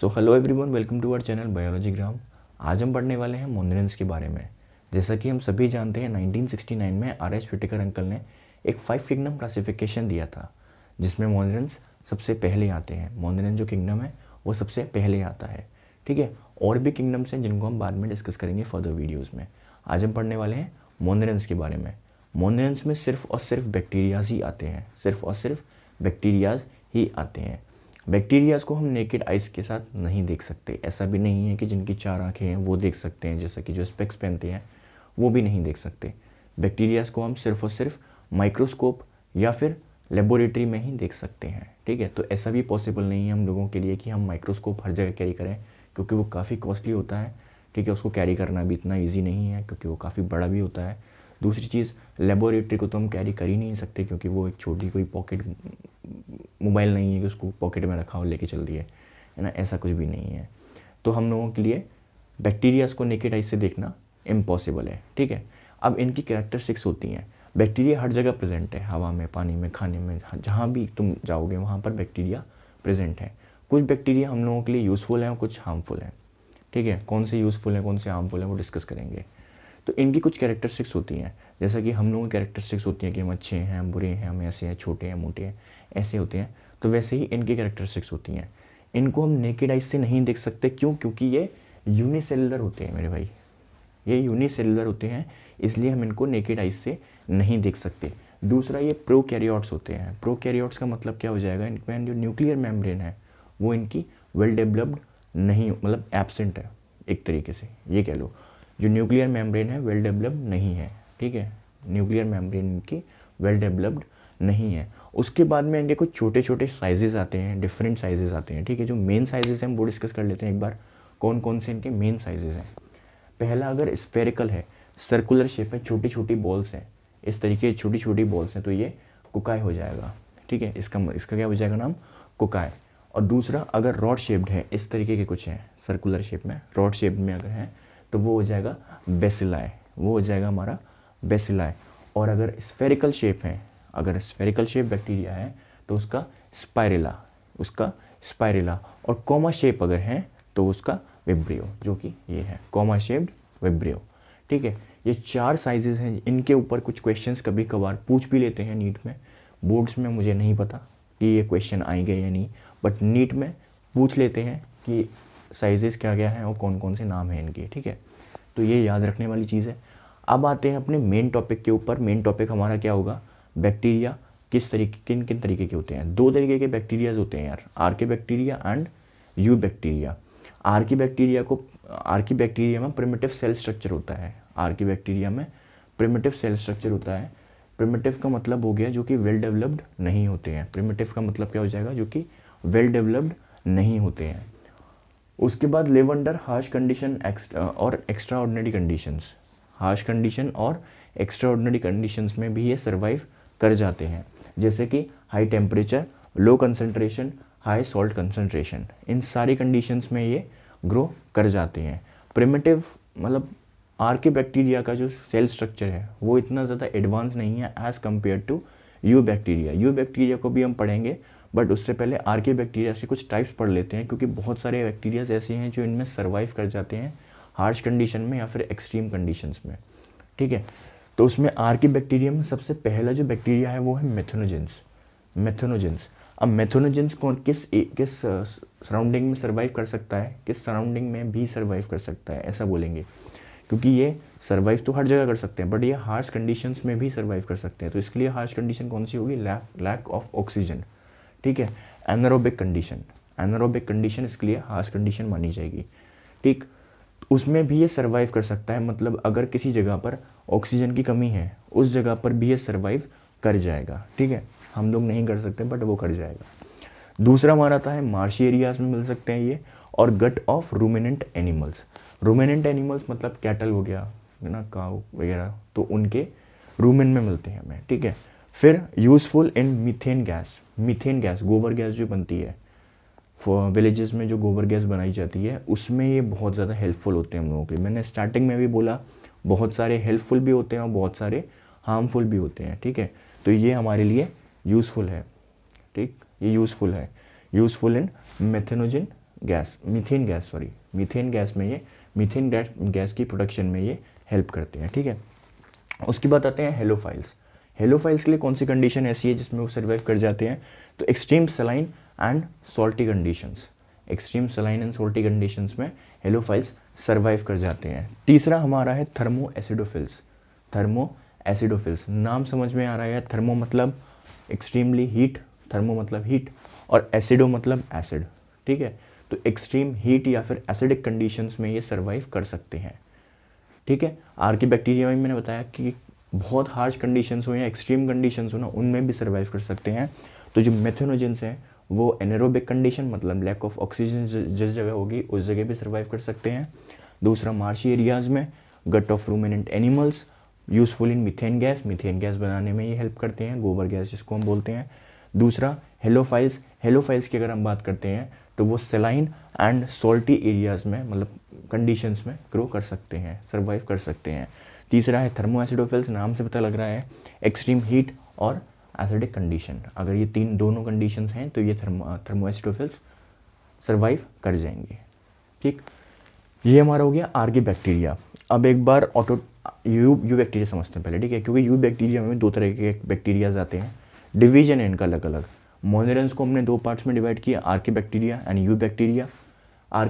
so hello everyone welcome to our channel biology gram आज हम पढ़ने वाले हैं मोनरेंस के बारे में जैसा कि हम सभी जानते हैं 1969 में आर एच फिटेकर अंकल ने एक फाइव किंगडम क्लासिफिकेशन दिया था जिसमें मोनरेंस सबसे पहले आते हैं मोनरेंस जो किंगडम है वो सबसे पहले आता है ठीक है और भी किंगडम्स हैं जिनको हम बाद में डिस्कस करेंगे फर्दर वीडियोज़ में आज हम पढ़ने वाले हैं मोनरेंस के बारे में मोनरेंस में सिर्फ और सिर्फ बैक्टीरियाज ही आते हैं सिर्फ और सिर्फ बैक्टीरियाज ही आते हैं बैक्टीरियाज को हम नेकेड आइस के साथ नहीं देख सकते ऐसा भी नहीं है कि जिनकी चार आँखें हैं वो देख सकते हैं जैसा कि जो स्पेक्स पहनते हैं वो भी नहीं देख सकते बैक्टीरियाज को हम सिर्फ और सिर्फ माइक्रोस्कोप या फिर लेबोरेटरी में ही देख सकते हैं ठीक है तो ऐसा भी पॉसिबल नहीं है हम लोगों के लिए कि हम माइक्रोस्कोप हर जगह कैरी करें क्योंकि वो काफ़ी कॉस्टली होता है ठीक है उसको कैरी करना भी इतना ईजी नहीं है क्योंकि वो काफ़ी बड़ा भी होता है दूसरी चीज़ लेबोरेटरी को तो हम कैरी कर ही नहीं सकते क्योंकि वो एक छोटी कोई पॉकेट मोबाइल नहीं है कि उसको पॉकेट में रखा और लेके चल दिए है ना ऐसा कुछ भी नहीं है तो हम लोगों के लिए बैक्टीरियाज को नेकेड आइज से देखना इम्पॉसिबल है ठीक है अब इनकी करेक्टरिस्टिक्स होती हैं बैक्टीरिया हर जगह प्रेजेंट है हवा में पानी में खाने में हाँ, जहाँ भी तुम जाओगे वहाँ पर बैक्टीरिया प्रेजेंट है कुछ बैक्टीरिया हम लोगों के लिए यूज़फुल हैं और कुछ हार्मफुल हैं ठीक है कौन से यूज़फुल हैं कौन से हार्मफुल हैं वो डिस्कस करेंगे तो इनकी कुछ कैरेक्टरिस्टिक्स होती हैं जैसा कि हम लोगों की कैरेक्टरिस्टिक्स होती हैं कि हम अच्छे हैं हम बुरे हैं हम ऐसे हैं छोटे हैं मोटे हैं ऐसे होते हैं तो वैसे ही इनकी कैरेक्टरिस्टिक्स होती हैं इनको हम नेकेड आइज से नहीं देख सकते क्यों क्योंकि ये यूनिसेलुलर होते हैं मेरे भाई ये यूनिसेलुलर होते हैं इसलिए हम इनको नेकेड आइज से नहीं देख सकते दूसरा ये प्रो कैरियोट्स होते हैं प्रो कैरियोट्स का मतलब क्या हो जाएगा इनमें जो न्यूक्लियर मेम्ब्रेन है वो इनकी वेल डेवलप्ड नहीं मतलब एबसेंट है एक तरीके से ये कह लो जो न्यूक्लियर मेम्ब्रेन है वेल डेवलप्ड नहीं है ठीक है न्यूक्लियर मेम्ब्रेन इनकी वेल डेवलप्ड नहीं है उसके बाद में इनके कुछ छोटे छोटे साइजेस आते हैं डिफरेंट साइजेस आते हैं ठीक है जो मेन साइजेस हैं वो डिस्कस कर लेते हैं एक बार कौन कौन से इनके मेन साइजेस हैं पहला अगर स्पेरिकल है सर्कुलर शेप है छोटी छोटी बॉल्स हैं इस तरीके छोटी छोटी बॉल्स हैं तो ये कुकाय हो जाएगा ठीक है इसका इसका क्या हो जाएगा नाम कुकाय और दूसरा अगर रॉड शेप्ड है इस तरीके के कुछ हैं सर्कुलर शेप में रॉड शेप में अगर हैं तो वो हो जाएगा बेसिलाई वो हो जाएगा हमारा बेसिलाई और अगर स्फेरिकल शेप है अगर स्फेरिकल शेप बैक्टीरिया है तो उसका स्पायरेला उसका स्पायरेला और कॉमा शेप अगर है तो उसका विब्रियो जो कि ये है कॉमा शेप्ड विब्रियो ठीक है ये चार साइजेस हैं इनके ऊपर कुछ क्वेश्चंस कभी कभार पूछ भी लेते हैं नीट में बोर्ड्स में मुझे नहीं पता कि ये क्वेश्चन आएंगे या नहीं बट नीट में पूछ लेते हैं कि साइजेस क्या क्या हैं और कौन कौन से नाम हैं इनके ठीक है तो ये याद रखने वाली चीज़ है अब आते हैं अपने मेन टॉपिक के ऊपर मेन टॉपिक हमारा क्या होगा बैक्टीरिया किस तरीके किन किन तरीके के होते हैं दो तरीके के बैक्टीरियाज होते हैं यार आर के bacteria and eubacteria archaebacteria को आर की बैक्टीरिया में प्रिमेटिव सेल स्ट्रक्चर होता है आर की बैक्टीरिया में प्रिमेटिव सेल स्ट्रक्चर होता है प्रिमेटिव का मतलब हो गया जो कि वेल डेवलप्ड नहीं होते हैं प्रिमेटिव का मतलब क्या हो जाएगा जो कि वेल डेवलप्ड नहीं होते हैं उसके बाद लिव अंडर हार्श कंडीशन और extraordinary conditions harsh condition और एक्स्ट्रा ऑर्डनरी कंडीशन में भी ये सर्वाइव कर जाते हैं जैसे कि high temperature low concentration high salt concentration इन सारी कंडीशंस में ये ग्रो कर जाते हैं प्रिमेटिव मतलब आर के बैक्टीरिया का जो सेल स्ट्रक्चर है वो इतना ज़्यादा एडवांस नहीं है as compare to eubacteria eubacteria को भी हम पढ़ेंगे बट उससे पहले आर के बैक्टीरिया से कुछ टाइप्स पढ़ लेते हैं क्योंकि बहुत सारे बैक्टीरियाज ऐसे हैं जो इनमें सर्वाइव कर जाते हैं हार्श कंडीशन में या फिर एक्सट्रीम कंडीशंस में ठीक है तो उसमें आर के बैक्टीरिया में सबसे पहला जो बैक्टीरिया है वो है मेथोनोजेंस मेथोनोजेंस अब मेथोनोजेंस कौन किस ए, किस सराउंडिंग में सर्वाइव कर सकता है किस सराउंडिंग में भी सर्वाइव कर सकता है ऐसा बोलेंगे क्योंकि ये सर्वाइव तो हर जगह कर सकते हैं बट ये हार्श कंडीशंस में भी सर्वाइव कर सकते हैं तो इसके लिए हार्श कंडीशन कौन सी होगी लैक ऑफ ऑक्सीजन ठीक है एनरोबिक कंडीशन एनरोबिक कंडीशन इसके लिए हार्स कंडीशन मानी जाएगी ठीक उसमें भी ये सर्वाइव कर सकता है मतलब अगर किसी जगह पर ऑक्सीजन की कमी है उस जगह पर भी ये सर्वाइव कर जाएगा ठीक है हम लोग नहीं कर सकते बट वो कर जाएगा दूसरा माना आता है मार्शी एरियाज में मिल सकते हैं ये और gut of ruminant animals ruminant animals मतलब कैटल हो गया ना काउ वगैरह तो उनके रूमिन में मिलते हैं हमें ठीक है फिर useful in methane gas methane gas गोबर गैस जो बनती है विलेजेस में जो गोबर गैस बनाई जाती है उसमें ये बहुत ज़्यादा हेल्पफुल होते हैं हम लोगों के लिए मैंने स्टार्टिंग में भी बोला बहुत सारे हेल्पफुल भी होते हैं और बहुत सारे हार्मफुल भी होते हैं ठीक है तो ये हमारे लिए यूज़फुल है ठीक ये यूज़फुल है useful in methanogen gas methane gas sorry methane gas में ये मीथेन गैस की प्रोडक्शन में ये हेल्प करते हैं ठीक है उसके बाद आते हैं हेलोफाइल्स हेलो फाइल्स के लिए कौन सी कंडीशन ऐसी है जिसमें वो सर्वाइव कर जाते हैं तो extreme saline and salty conditions extreme saline and salty conditions में हेलो फाइल्स सर्वाइव कर जाते हैं तीसरा हमारा है थर्मो एसिडोफिल्स थर्मो एसिडोफिल्स नाम समझ में आ रहा है थर्मो मतलब एक्सट्रीमली हीट थर्मो मतलब हीट और एसिडो मतलब एसिड ठीक है तो एक्सट्रीम हीट या फिर एसिडिक कंडीशंस में ये सर्वाइव कर सकते हैं ठीक है आर के बैक्टीरिया में मैंने बताया कि बहुत हार्श कंडीशंस हो या एक्सट्रीम कंडीशंस हो ना उनमें भी सर्वाइव कर सकते हैं तो जो मेथेनोजेंस हैं वो एनरोबिक कंडीशन मतलब लैक ऑफ ऑक्सीजन जिस जगह होगी उस जगह भी सर्वाइव कर सकते हैं दूसरा मार्शी एरियाज़ में gut of ruminant animals useful in methane gas methane gas बनाने में ये हेल्प करते हैं गोबर गैस जिसको हम बोलते हैं दूसरा हेलोफाइल्स हेलोफाइल्स की अगर हम बात करते हैं तो वो सेलाइन एंड सोल्टी एरियाज़ में मतलब कंडीशंस में ग्रो कर सकते हैं सर्वाइव कर सकते हैं तीसरा है थर्मोएसिडोफिल्स नाम से पता लग रहा है एक्सट्रीम हीट और एसिडिक कंडीशन अगर ये तीन दोनों कंडीशन हैं तो ये थर्मो थर्मोएसिडोफिल्स सर्वाइव कर जाएंगे ठीक ये हमारा हो गया आर्गे बैक्टीरिया अब एक बार ऑटो यू यू बैक्टीरिया समझते हैं पहले ठीक है क्योंकि यू बैक्टीरिया में दो तरह के बैक्टीरियाज आते हैं डिवीजन है इनका अलग अलग मोनरेंस को हमने दो पार्ट्स में डिवाइड किया के बैक्टीरिया एंड यू बैक्टीरिया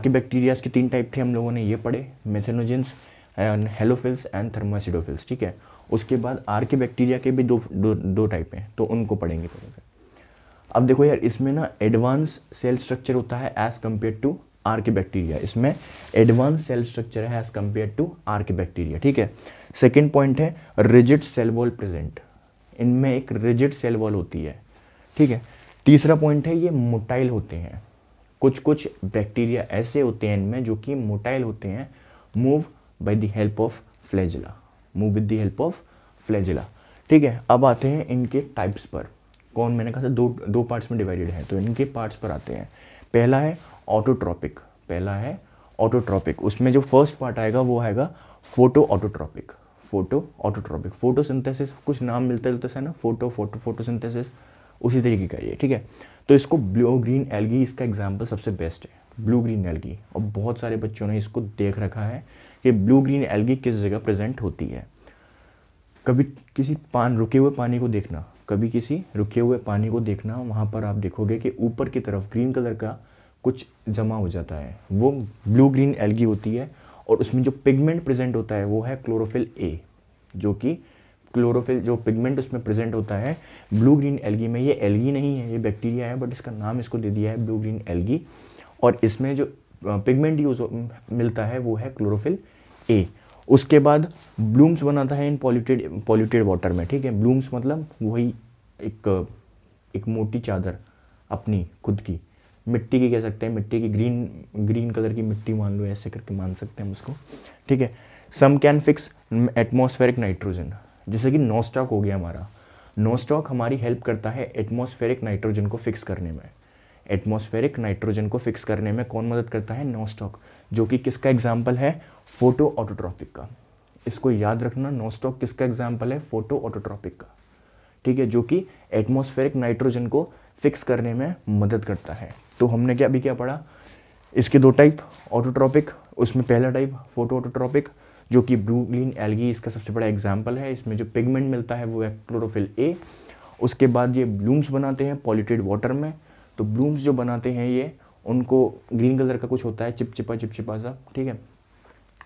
के बैक्टीरियाज के तीन टाइप थे हम लोगों ने ये पढ़े मेथेनोजेंस हेलोफिल्स एंड थर्मासीडोफिल्स ठीक है उसके बाद आर के बैक्टीरिया के भी दो दो, दो टाइप हैं तो उनको पढ़ेंगे थोड़ा अब देखो यार इसमें ना एडवांस सेल स्ट्रक्चर होता है as compare to archaebacteria इसमें एडवांस सेल स्ट्रक्चर है as compare to archaebacteria ठीक है सेकेंड पॉइंट है रिजिड सेल वॉल प्रेजेंट इनमें एक रिजिड सेल वॉल होती है ठीक है तीसरा पॉइंट है ये मोटाइल होते हैं कुछ कुछ बैक्टीरिया ऐसे होते हैं इनमें जो कि मोटाइल होते हैं move by the help of flagella move with the help of flagella ठीक है अब आते हैं इनके टाइप्स पर कौन मैंने कहा था दो दो पार्ट्स में डिवाइडेड है तो इनके पार्ट्स पर आते हैं पहला है ऑटोट्रॉपिक पहला है ऑटोट्रॉपिक उसमें जो फर्स्ट पार्ट आएगा वो आएगा photoautotrophic photoautotrophic photosynthesis कुछ नाम मिलते जुलते तो से तो ना फोटो फोटो फोटोसिंथेसिस उसी तरीके का ये ठीक है तो इसको ब्लू ग्रीन एलगी इसका एग्जाम्पल सबसे बेस्ट है ब्लू ग्रीन एलगी और बहुत सारे बच्चों ने इसको देख रखा है कि ब्लू ग्रीन एल्गी किस जगह प्रेजेंट होती है कभी किसी पान रुके हुए पानी को देखना कभी किसी रुके हुए पानी को देखना वहाँ पर आप देखोगे कि ऊपर की तरफ ग्रीन कलर का कुछ जमा हो जाता है वो ब्लू ग्रीन एल्गी होती है और उसमें जो पिगमेंट प्रेजेंट होता है वो है क्लोरोफिल ए जो कि क्लोरोफिल जो पिगमेंट उसमें प्रेजेंट होता है ब्लू ग्रीन एल्गी में ये एल्गी नहीं है ये बैक्टीरिया है बट इसका नाम इसको दे दिया है ब्लू ग्रीन एल्गी और इसमें जो पिगमेंट यूज मिलता है वो है क्लोरोफिल ए उसके बाद ब्लूम्स बनाता है इन पॉल्यूटेड पॉल्यूटेड वाटर में ठीक है ब्लूम्स मतलब वही एक एक मोटी चादर अपनी खुद की मिट्टी की कह सकते हैं मिट्टी की ग्रीन ग्रीन कलर की मिट्टी मान लो ऐसे करके मान सकते हैं हम उसको ठीक है some can fix atmospheric nitrogen जैसे कि नोस्टॉक हो गया हमारा नोस्टॉक हमारी हेल्प करता है एटमॉस्फेरिक नाइट्रोजन को फिक्स करने में एटमॉस्फेरिक नाइट्रोजन को फिक्स करने में कौन मदद करता है नोस्टॉक जो कि किसका एग्जाम्पल है फोटो ऑटोट्रॉपिक का इसको याद रखना नोस्टॉक किसका एग्जाम्पल है फोटो ऑटोट्रॉपिक का ठीक है जो कि एटमॉस्फेरिक नाइट्रोजन को फिक्स करने में मदद करता है तो हमने क्या अभी क्या पढ़ा इसके दो टाइप ऑटोट्रॉपिक उसमें पहला टाइप फोटो ऑटोट्रॉपिक जो कि ब्लू ग्रीन एलगी इसका सबसे बड़ा एग्जाम्पल है इसमें जो पिगमेंट मिलता है वो है क्लोरोफिल ए उसके बाद ये ब्लूम्स बनाते हैं पॉल्यूटेड वाटर में तो ब्लूम्स जो बनाते हैं ये उनको ग्रीन कलर का कुछ होता है चिपचिपा चिपचिपा सा ठीक है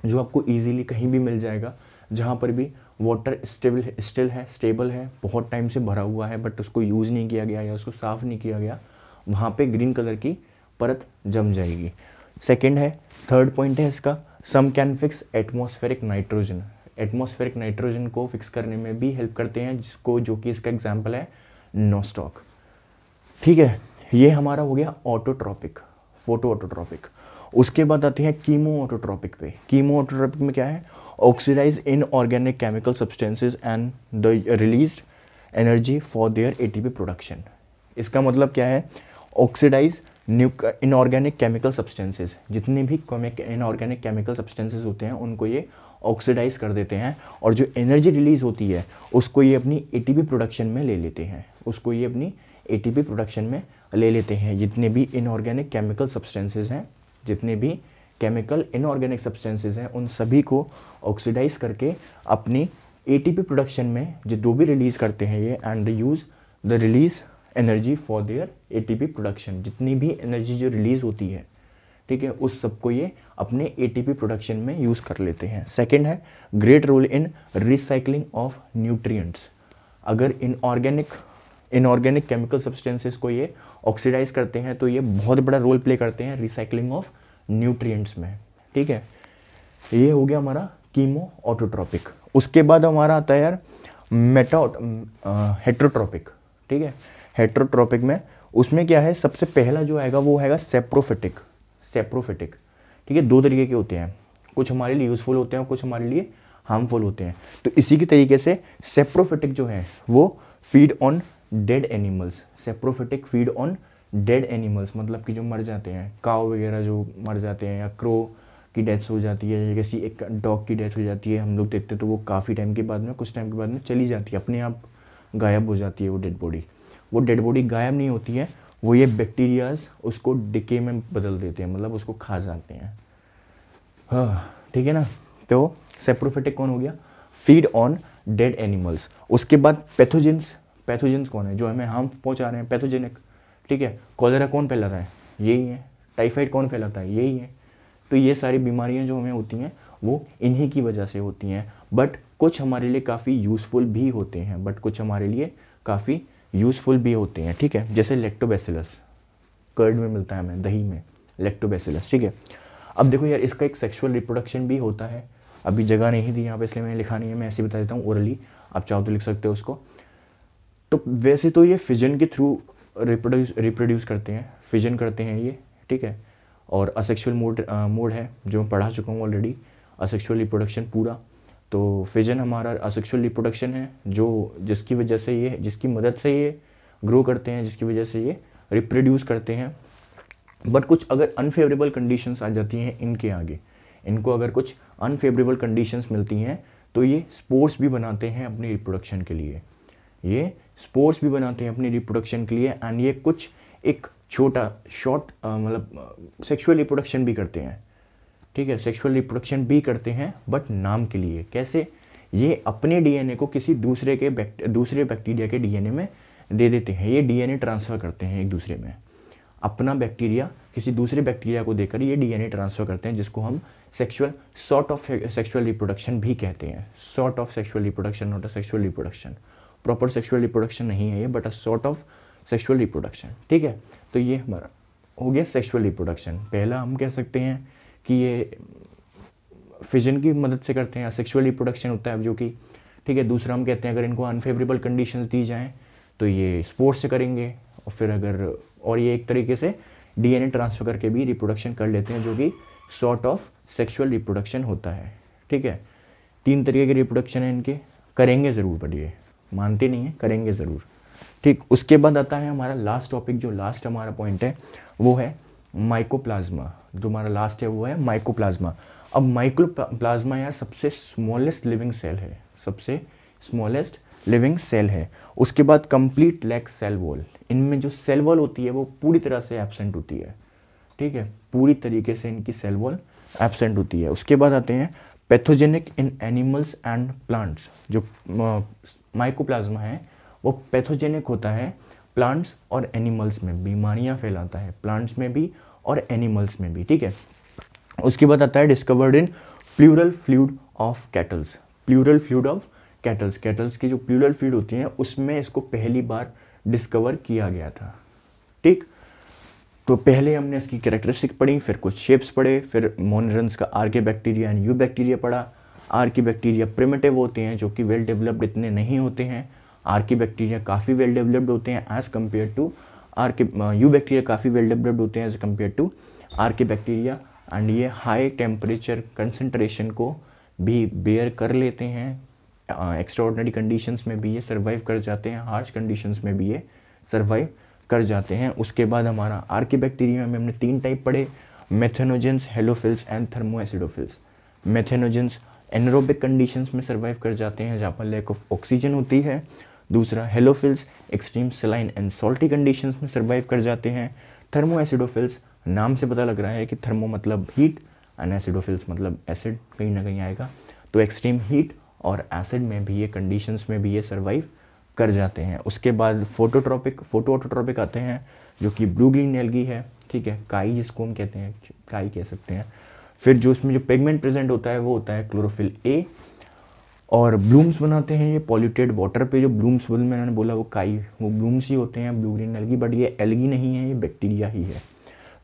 जो आपको ईजीली कहीं भी मिल जाएगा जहाँ पर भी वाटर स्टेबल स्टिल है स्टेबल है बहुत टाइम से भरा हुआ है बट उसको यूज़ नहीं किया गया या उसको साफ़ नहीं किया गया वहाँ पे ग्रीन कलर की परत जम जाएगी सेकंड है थर्ड पॉइंट है इसका some can fix atmospheric nitrogen atmospheric nitrogen को फिक्स करने में भी हेल्प करते हैं जिसको जो कि इसका एग्जाम्पल है नोस्टॉक ठीक है ये हमारा हो गया ऑटोट्रॉपिक फोटो ऑटोट्रॉपिक उसके बाद आते हैं कीमो ऑटोट्रॉपिक पे कीमो ऑटोट्रॉपिक में क्या है oxidize inorganic chemical substances and the release energy for their a production इसका मतलब क्या है oxidize new inorganic chemical substances जितने भी इनऑर्गेनिक केमिकल सब्सटेंसेज होते हैं उनको ये ऑक्सीडाइज कर देते हैं और जो एनर्जी रिलीज होती है उसको ये अपनी एटीपी प्रोडक्शन में ले लेते हैं उसको ये अपनी एटीपी प्रोडक्शन में ले लेते हैं जितने भी इनऑर्गेनिक केमिकल सब्सटेंसेज हैं जितने भी केमिकल इनऑर्गेनिक सब्सटेंसेज हैं उन सभी को ऑक्सीडाइज करके अपनी एटीपी प्रोडक्शन में जो दो भी रिलीज़ करते हैं ये and the use the release energy for their ATP production जितनी भी एनर्जी जो रिलीज़ होती है ठीक है उस सबको ये अपने एटीपी प्रोडक्शन में यूज़ कर लेते हैं सेकेंड है great role in recycling of nutrients अगर इनऑर्गेनिक इनऑर्गेनिक केमिकल सब्सटेंसेस को ये ऑक्सीडाइज करते हैं तो ये बहुत बड़ा रोल प्ले करते हैं रिसाइकलिंग ऑफ न्यूट्रिएंट्स में ठीक है ये हो गया हमारा कीमो ऑटोट्रॉपिक उसके बाद हमारा आता है यार मेटा हेट्रोट्रॉपिक ठीक है हेट्रोट्रॉपिक में उसमें क्या है सबसे पहला जो आएगा वो आएगा सेप्रोफिटिक सेप्रोफिटिक ठीक है दो तरीके के होते हैं कुछ हमारे लिए यूज़फुल होते हैं कुछ हमारे लिए हार्मफुल होते हैं तो इसी के तरीके से सेप्रोफिटिक जो है वो feed on dead animals saprophytic feed on dead animals मतलब कि जो मर जाते हैं काव वगैरह जो मर जाते हैं या क्रो की डेथ हो जाती है या किसी एक डॉग की डेथ हो जाती है हम लोग देखते तो वो काफ़ी टाइम के बाद में कुछ टाइम के बाद में चली जाती है अपने आप गायब हो जाती है वो डेड बॉडी वो डेड बॉडी गायब नहीं होती है वो ये बैक्टीरियाज उसको डिके में बदल देते हैं मतलब उसको खा जाते हैं हाँ ठीक है ना तो सेप्रोफिटिक कौन हो गया फीड ऑन डेड एनिमल्स उसके बाद पैथोजेंस पैथोजेंस कौन है जो हमें हार्म पहुंचा रहे हैं पैथोजेनिक ठीक है कॉलेरा कौन फैला रहा है यही है टाइफाइड कौन फैलाता है यही है तो ये सारी बीमारियाँ जो हमें होती हैं वो इन्हीं की वजह से होती हैं बट कुछ हमारे लिए काफ़ी यूज़फुल भी होते हैं बट कुछ हमारे लिए काफ़ी यूज़फुल भी होते हैं ठीक है जैसे लेक्टोबैसिलस कर्ड में मिलता है हमें दही में लेक्टोबैसिलस ठीक है अब देखो यार इसका एक सेक्शुअल रिप्रोडक्शन भी होता है अभी जगह नहीं दी यहाँ पे इसलिए मैंने लिखा नहीं है मैं ऐसे ही बता देता हूँ ओरली आप चाहो तो लिख सकते हो उसको तो वैसे तो ये फिजन के थ्रू रिप्रोड्यूस रिप्रोड्यूस करते हैं फिजन करते हैं ये ठीक है और असेक्शुअल मोड मोड है जो मैं पढ़ा चुका हूँ ऑलरेडी असेक्शुअल रिप्रोडक्शन पूरा तो फिजन हमारा असेक्शुअल रिप्रोडक्शन है जो जिसकी वजह से ये जिसकी मदद से ये ग्रो करते हैं जिसकी वजह से ये रिप्रोड्यूस करते हैं बट कुछ अगर अनफेवरेबल कंडीशंस आ जाती हैं इनके आगे इनको अगर कुछ अनफेवरेबल कंडीशंस मिलती हैं तो ये स्पोर्ट्स भी बनाते हैं अपने रिप्रोडक्शन के लिए ये स्पोर्ट्स भी बनाते हैं अपने रिप्रोडक्शन के लिए एंड ये कुछ एक छोटा शॉर्ट मतलब सेक्सुअल रिप्रोडक्शन भी करते हैं ठीक है सेक्सुअल रिप्रोडक्शन भी करते हैं बट नाम के लिए कैसे ये अपने डीएनए को किसी दूसरे के बैक्ट, दूसरे बैक्टीरिया के डीएनए में दे देते हैं ये डीएनए ट्रांसफ़र करते हैं एक दूसरे में अपना बैक्टीरिया किसी दूसरे बैक्टीरिया को देकर ये डीएनए ट्रांसफ़र करते हैं जिसको हम sexual sort of sexual reproduction भी कहते हैं sort of sexual reproduction not a sexual reproduction proper sexual reproduction नहीं है ये but a sort of sexual reproduction ठीक है तो ये हमारा हो गया सेक्शुअल रिप्रोडक्शन पहला हम कह सकते हैं कि ये फिजन की मदद से करते हैं सेक्शुअल रिप्रोडक्शन होता है जो कि ठीक है दूसरा हम कहते हैं अगर इनको अनफेवरेबल कंडीशंस दी जाएँ तो ये स्पोर्ट्स से करेंगे और फिर अगर और ये एक तरीके से डीएनए ट्रांसफ़र करके भी रिप्रोडक्शन कर लेते हैं जो कि सॉर्ट ऑफ सेक्शुअल रिप्रोडक्शन होता है ठीक है तीन तरीके के रिप्रोडक्शन है इनके करेंगे ज़रूर बट ये मानते नहीं है करेंगे ज़रूर ठीक उसके बाद आता है हमारा लास्ट टॉपिक जो लास्ट हमारा पॉइंट है वो है माइकोप्लाज्मा जो हमारा लास्ट है वो है माइकोप्लाज्मा अब माइक्रो प्लाज्मा यार सबसे स्मॉलेस्ट लिविंग सेल है सबसे स्मॉलेस्ट लिविंग सेल है उसके बाद कंप्लीट लैक सेल वॉल इनमें जो सेल वॉल होती है वो पूरी तरह से एबसेंट होती है ठीक है पूरी तरीके से इनकी सेल वॉल एबसेंट होती है उसके बाद आते हैं pathogenic in animals and plants जो माइकोप्लाज्मा है वो पैथोजेनिक होता है प्लांट्स और एनिमल्स में बीमारियां फैलाता है प्लांट्स में भी और एनिमल्स में भी ठीक है उसके बाद आता है discovered in pleural fluid of cattles pleural fluid of cattles cattles की जो प्लूरल फ्लूड होती हैं उसमें इसको पहली बार डिस्कवर किया गया था ठीक तो पहले हमने इसकी करेक्टरिस्टिक पढ़ी फिर कुछ शेप्स पढ़े फिर मोनरन्स का आर के बैक्टीरिया एंड यू बैक्टीरिया पढ़ा आर की बैक्टीरिया प्रिमेटिव होते हैं जो कि वेल डेवलप्ड इतने नहीं होते हैं आर की बैक्टीरिया काफ़ी वेल डेवलप्ड होते हैं as compare to archaebacteria काफ़ी वेल डेवलप्ड होते हैं एज़ कम्पेयर टू आर के बैक्टीरिया एंड ये हाई टेम्परेचर कंसनट्रेशन को भी बेयर कर लेते हैं एक्स्ट्रा ऑर्डनरी कंडीशंस में भी ये सर्वाइव कर जाते हैं हार्श कंडीशंस में भी ये सर्वाइव कर जाते हैं उसके बाद हमारा आर्किबैक्टीरिया में हमने तीन टाइप पढ़े methanogens halophiles and thermoacidophiles methanogens anaerobic conditions में सर्वाइव कर जाते हैं जहाँ पर लैक ऑफ ऑक्सीजन होती है दूसरा halophiles extreme saline and salty conditions में सर्वाइव कर जाते हैं थर्मो एसिडोफिल्स नाम से पता लग रहा है कि थर्मो मतलब हीट एंड एसिडोफिल्स मतलब एसिड कहीं ना कहीं आएगा तो एक्सट्रीम हीट और एसिड में भी ये कंडीशंस में भी ये सर्वाइव कर जाते हैं उसके बाद फोटोट्रॉपिक फोटो ऑटोट्रॉपिक आते हैं जो कि ब्लू ग्रीन एलगी है ठीक है काई जिसको हम कहते हैं काई कह सकते हैं फिर जो उसमें जो पेगमेंट प्रेजेंट होता है वो होता है क्लोरोफिल ए और ब्लूम्स बनाते हैं ये पॉल्यूटेड वाटर पे जो ब्लूम्स बोल मैंने बोला वो काई वो ब्लूम्स ही होते हैं ब्लू ग्रीन एलगी बट ये एलगी नहीं है ये बैक्टीरिया ही है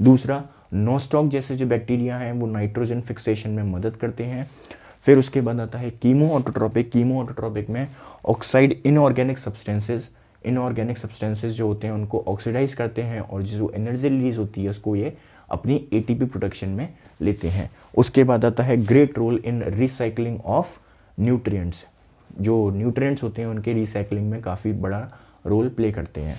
दूसरा नोस्टॉक जैसे जो बैक्टीरिया हैं वो नाइट्रोजन फिक्सेशन में मदद करते हैं फिर उसके बाद आता है कीमो ऑटोट्रॉपिक कीमो ऑटोट्रॉपिक में oxide inorganic substances inorganic substances जो होते हैं उनको ऑक्सीडाइज करते हैं और जो एनर्जी रिलीज होती है उसको ये अपनी ए प्रोडक्शन में लेते हैं उसके बाद आता है great role in recycling of nutrients जो न्यूट्रिएंट्स होते हैं उनके रिसाइकलिंग में काफ़ी बड़ा रोल प्ले करते हैं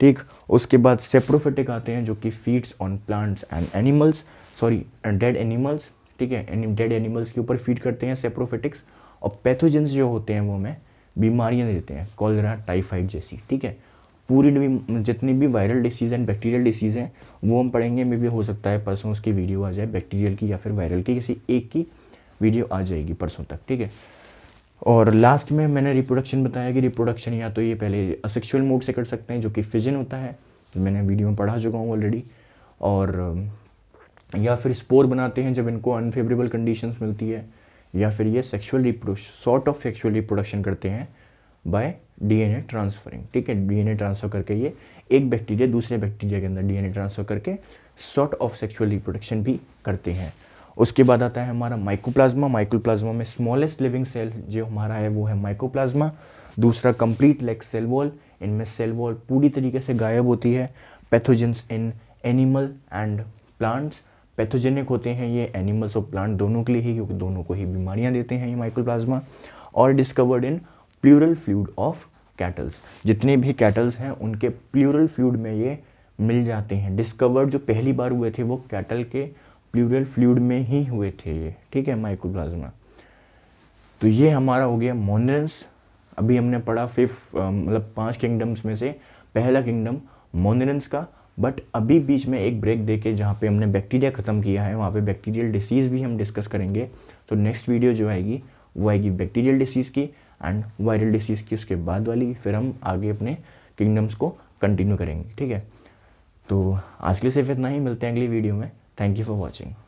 ठीक उसके बाद सेप्रोफिटिक आते हैं जो कि feeds on plants and animals sorry dead animals ठीक है डेड एनिमल्स के ऊपर फीड करते हैं सेप्रोफेटिक्स और पैथोजेंस जो होते हैं वो हमें बीमारियाँ देते हैं कॉलरा टाइफाइड जैसी ठीक है पूरी भी जितनी भी viral disease and bacterial disease हैं वो हम पढ़ेंगे मे भी हो सकता है परसों उसकी वीडियो आ जाए बैक्टीरियल की या फिर वायरल की किसी एक की वीडियो आ जाएगी परसों तक ठीक है और लास्ट में मैंने रिप्रोडक्शन बताया कि रिप्रोडक्शन या तो ये पहले असेक्शुअल मोड से कर सकते हैं जो कि फिजन होता है तो मैंने वीडियो में पढ़ा चुका हूँ ऑलरेडी और या फिर स्पोर बनाते हैं जब इनको अनफेवरेबल कंडीशंस मिलती है या फिर ये sexual reproduction sort of sexual reproduction करते हैं बाय डीएनए ट्रांसफरिंग ठीक है डीएनए ट्रांसफ़र करके ये एक बैक्टीरिया दूसरे बैक्टीरिया के अंदर डीएनए ट्रांसफ़र करके सॉर्ट ऑफ सेक्शुअल रिप्रोडक्शन भी करते हैं उसके बाद आता है हमारा माइक्रोप्लाज्मा माइक्रोप्लाज्मा में स्मॉलेस्ट लिविंग सेल जो हमारा है वो है माइक्रोप्लाज्मा दूसरा कंप्लीट लेग सेल वॉल इनमें सेल वॉल पूरी तरीके से गायब होती है pathogens in animal and plants pathogenic होते हैं ये एनिमल्स और प्लांट दोनों के लिए ही क्योंकि दोनों को ही बीमारियां देते हैं ये प्लाज्मा और discovered in pleural fluid of cattles जितने भी कैटल्स हैं उनके प्लूरल फ्लूड में ये मिल जाते हैं डिस्कवर्ड जो पहली बार हुए थे वो कैटल के प्लूरल फ्लूड में ही हुए थे ये ठीक है माइक्रो प्लाज्मा तो ये हमारा हो गया मोनरेंस अभी हमने पढ़ा फिफ्थ मतलब पांच किंगडम्स में से पहला किंगडम मोनरेंस का बट अभी बीच में एक ब्रेक दे के जहाँ पर हमने बैक्टीरिया ख़त्म किया है वहाँ पर बैक्टीरियल डिसीज़ भी हम डिस्कस करेंगे तो नेक्स्ट वीडियो जो आएगी वो आएगी बैक्टीरियल डिसीज़ की एंड वायरल डिसीज़ की उसके बाद वाली फिर हम आगे अपने किंगडम्स को कंटिन्यू करेंगे ठीक है तो आज के लिए सिर्फ इतना ही मिलते हैं अगली वीडियो में थैंक यू फॉर वॉचिंग